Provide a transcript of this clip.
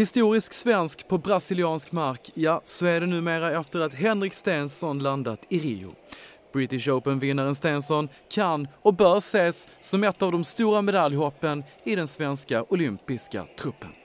Historisk svensk på brasiliansk mark, ja, så är det numera efter att Henrik Stenson landat i Rio. British Open-vinnaren Stenson kan och bör ses som ett av de stora medaljhoppen i den svenska olympiska truppen.